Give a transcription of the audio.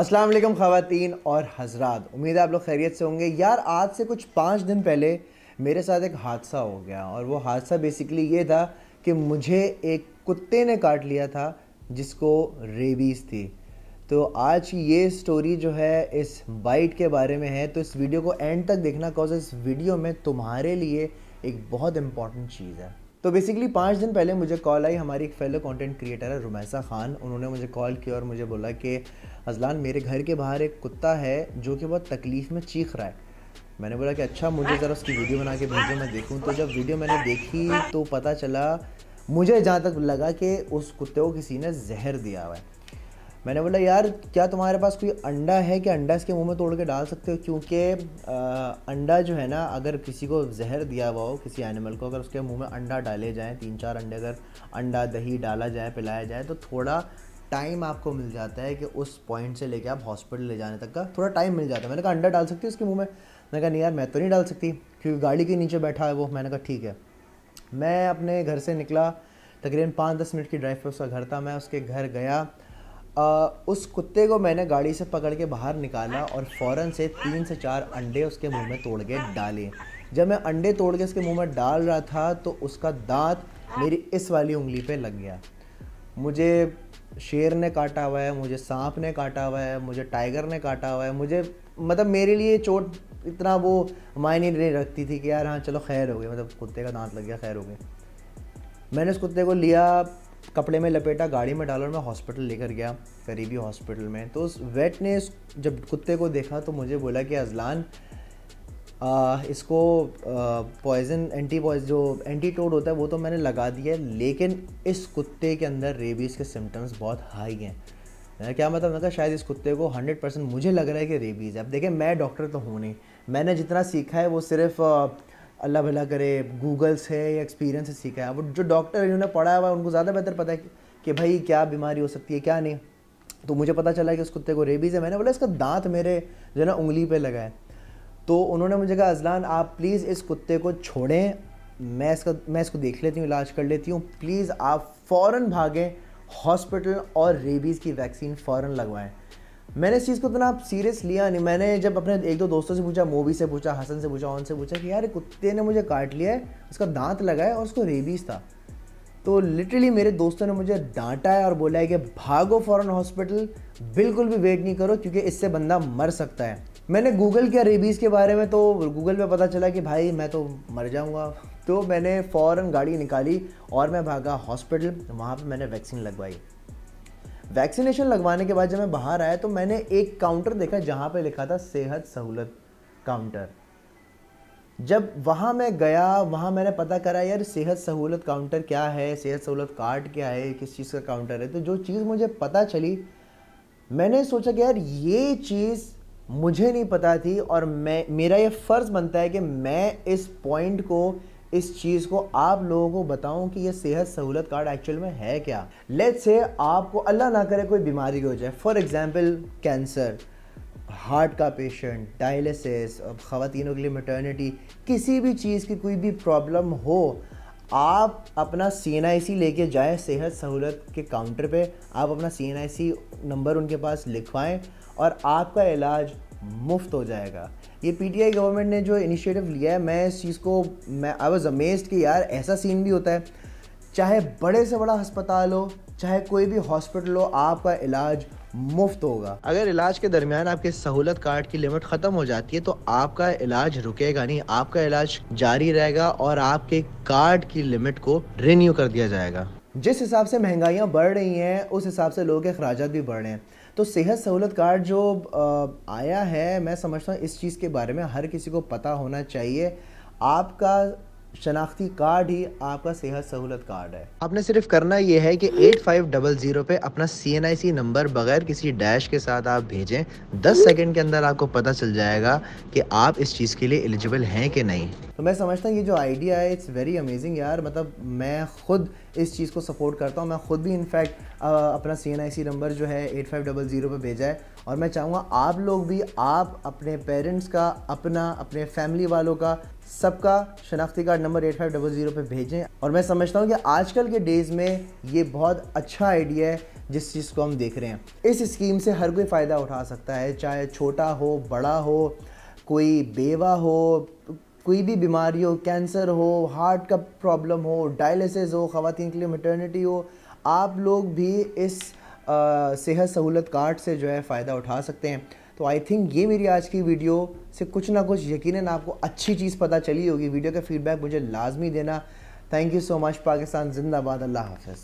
अस्सलाम वालेकुम ख़वातीन और हजरात उम्मीद है आप लोग खैरियत से होंगे यार आज से कुछ पाँच दिन पहले मेरे साथ एक हादसा हो गया और वो हादसा बेसिकली ये था कि मुझे एक कुत्ते ने काट लिया था जिसको रेबीज़ थी तो आज की ये स्टोरी जो है इस बाइट के बारे में है तो इस वीडियो को एंड तक देखना कॉज इस वीडियो में तुम्हारे लिए एक बहुत इम्पॉर्टेंट चीज़ है तो बेसिकली पाँच दिन पहले मुझे कॉल आई हमारी एक फेलो कंटेंट क्रिएटर है रुमैसा खान उन्होंने मुझे कॉल किया और मुझे बोला कि अजलान मेरे घर के बाहर एक कुत्ता है जो कि बहुत तकलीफ़ में चीख रहा है मैंने बोला कि अच्छा मुझे ज़रा उसकी वीडियो बना के भेजो मैं देखूँ तो जब वीडियो मैंने देखी तो पता चला मुझे जहाँ तक लगा कि उस कुत्ते को किसी ने जहर दिया हुआ है मैंने बोला यार क्या तुम्हारे पास कोई अंडा है कि अंडा इसके मुंह में तोड़ के डाल सकते हो क्योंकि अंडा जो है ना अगर किसी को जहर दिया हुआ हो किसी एनिमल को अगर उसके मुंह में अंडा डाले जाएँ तीन चार अंडे अगर अंडा दही डाला जाए पिलाया जाए तो थोड़ा टाइम आपको मिल जाता है कि उस पॉइंट से लेके आप हॉस्पिटल ले जाने तक का थोड़ा टाइम मिल जाता है मैंने कहा अंडा डाल सकती है उसके मुँह में मैंने कहा नहीं यार मैं तो नहीं डाल सकती क्योंकि गाड़ी के नीचे बैठा है वो मैंने कहा ठीक है मैं अपने घर से निकला तकरीबन पाँच दस मिनट की ड्राइव पर उसका घर था मैं उसके घर गया आ, उस कुत्ते को मैंने गाड़ी से पकड़ के बाहर निकाला और फ़ौरन से तीन से चार अंडे उसके मुंह में तोड़ के डाले जब मैं अंडे तोड़ के उसके मुंह में डाल रहा था तो उसका दांत मेरी इस वाली उंगली पे लग गया मुझे शेर ने काटा हुआ है मुझे सांप ने काटा हुआ है मुझे टाइगर ने काटा हुआ है मुझे मतलब मेरे लिए चोट इतना वो मायने नहीं रखती थी कि यार हाँ चलो खैर हो गया मतलब कुत्ते का दांत लग गया खैर हो गया मैंने उस कुत्ते को लिया कपड़े में लपेटा गाड़ी में डाला और मैं हॉस्पिटल लेकर गया करीबी हॉस्पिटल में तो उस वेट ने जब कुत्ते को देखा तो मुझे बोला कि अजलान आ, इसको पॉइजन एंटी पॉइज जो एंटीटोड होता है वो तो मैंने लगा दिया है लेकिन इस कुत्ते के अंदर रेबीज़ के सिम्टम्स बहुत हाई हैं मैंने क्या मतलब मैं शायद इस कुत्ते को 100 परसेंट मुझे लग रहा है कि रेबीज़ है अब देखिए मैं डॉक्टर तो हूँ नहीं मैंने जितना सीखा है वो सिर्फ़ अल्लाह भला करे गूगल से या एक्सपीरियंस से सीखा है वो जो डॉक्टर इन्होंने पढ़ा हुआ है उनको ज़्यादा बेहतर पता है कि, भाई क्या बीमारी हो सकती है क्या नहीं तो मुझे पता चला कि उस कुत्ते को रेबीज़ है मैंने बोला इसका दांत मेरे जो है ना उंगली पे लगा है तो उन्होंने मुझे कहा अजलान आप प्लीज़ इस कुत्ते को छोड़ें मैं इसका मैं इसको देख लेती हूँ इलाज कर लेती हूँ प्लीज़ आप फ़ौर भागें हॉस्पिटल और रेबीज़ की वैक्सीन फ़ौर लगवाएँ मैंने इस चीज़ को इतना सीरियस लिया नहीं मैंने जब अपने एक दो दोस्तों से पूछा मूवी से पूछा हसन से पूछा ऑन से पूछा कि यार कुत्ते ने मुझे काट लिया है उसका दांत लगा है और उसको रेबीज था तो लिटरली मेरे दोस्तों ने मुझे डांटा है और बोला है कि भागो फ़ौरन हॉस्पिटल बिल्कुल भी वेट नहीं करो क्योंकि इससे बंदा मर सकता है मैंने गूगल किया रेबीज़ के बारे में तो गूगल पे पता चला कि भाई मैं तो मर जाऊंगा तो मैंने फ़ौरन गाड़ी निकाली और मैं भागा हॉस्पिटल वहाँ पर मैंने वैक्सीन लगवाई वैक्सीनेशन लगवाने के बाद जब मैं बाहर आया तो मैंने एक काउंटर देखा जहाँ पे लिखा था सेहत सहूलत काउंटर जब वहाँ मैं गया वहाँ मैंने पता करा यार सेहत सहूलत काउंटर क्या है सेहत सहूलत कार्ड क्या है किस चीज़ का काउंटर है तो जो चीज़ मुझे पता चली मैंने सोचा कि यार ये चीज़ मुझे नहीं पता थी और मैं मेरा ये फ़र्ज़ बनता है कि मैं इस पॉइंट को इस चीज़ को आप लोगों को बताऊं कि ये सेहत सहूलत कार्ड एक्चुअल में है क्या लेट से आपको अल्लाह ना करे कोई बीमारी हो जाए फॉर एग्ज़ाम्पल कैंसर हार्ट का पेशेंट डायलिसिस अब ख़वानों के लिए मटर्निटी किसी भी चीज़ की कोई भी प्रॉब्लम हो आप अपना सी एन आई सी लेके जाएँ सेहत सहूलत के काउंटर पे आप अपना सी एन आई सी नंबर उनके पास लिखवाएं और आपका इलाज मुफ्त हो जाएगा ये पीटीआई गवर्नमेंट ने जो इनिशिएटिव लिया है मैं इस चीज़ को मैं आई वॉज अमेज्ड कि यार ऐसा सीन भी होता है चाहे बड़े से बड़ा अस्पताल हो चाहे कोई भी हॉस्पिटल हो आपका इलाज मुफ्त होगा अगर इलाज के दरमियान आपके सहूलत कार्ड की लिमिट ख़त्म हो जाती है तो आपका इलाज रुकेगा नहीं आपका इलाज जारी रहेगा और आपके कार्ड की लिमिट को रिन्यू कर दिया जाएगा जिस हिसाब से महंगाइयाँ बढ़ रही हैं उस हिसाब से लोगों के अखराज भी बढ़ रहे हैं तो सेहत सहूलत कार्ड जो आया है मैं समझता हूँ इस चीज़ के बारे में हर किसी को पता होना चाहिए आपका शनाख्ती कार्ड ही आपका सेहत सहूलत कार्ड है आपने सिर्फ करना यह है कि एट फाइव डबल ज़ीरो पे अपना सी एन आई सी नंबर बगैर किसी डैश के साथ आप भेजें दस सेकेंड के अंदर आपको पता चल जाएगा कि आप इस चीज़ के लिए एलिजिबल हैं कि नहीं तो मैं समझता हूँ ये जो आइडिया है इट्स वेरी अमेजिंग यार मतलब मैं खुद इस चीज़ को सपोर्ट करता हूँ मैं खुद भी इनफैक्ट अपना सी एन आई सी नंबर जो है एट फाइव डबल ज़ीरो पर भेजा है और मैं चाहूँगा आप लोग भी आप अपने पेरेंट्स का अपना अपने फैमिली वालों का सबका शनाख्ती card number eight five double zero पर भेजें और मैं समझता हूँ कि आजकल के डेज़ में ये बहुत अच्छा आइडिया है जिस चीज़ को हम देख रहे हैं इस स्कीम से हर कोई फ़ायदा उठा सकता है चाहे छोटा हो बड़ा हो कोई बेवा हो कोई भी बीमारी हो कैंसर हो हार्ट का प्रॉब्लम हो डायलिसिस हो खातन के लिए मटर्निटी हो आप लोग भी इस सेहत सहूलत कार्ड से जो है फ़ायदा उठा सकते हैं तो आई थिंक ये मेरी आज की वीडियो से कुछ ना कुछ यकीन आपको अच्छी चीज़ पता चली होगी वीडियो का फीडबैक मुझे लाजमी देना thank you so much Pakistan जिंदाबाद अल्लाह हाफ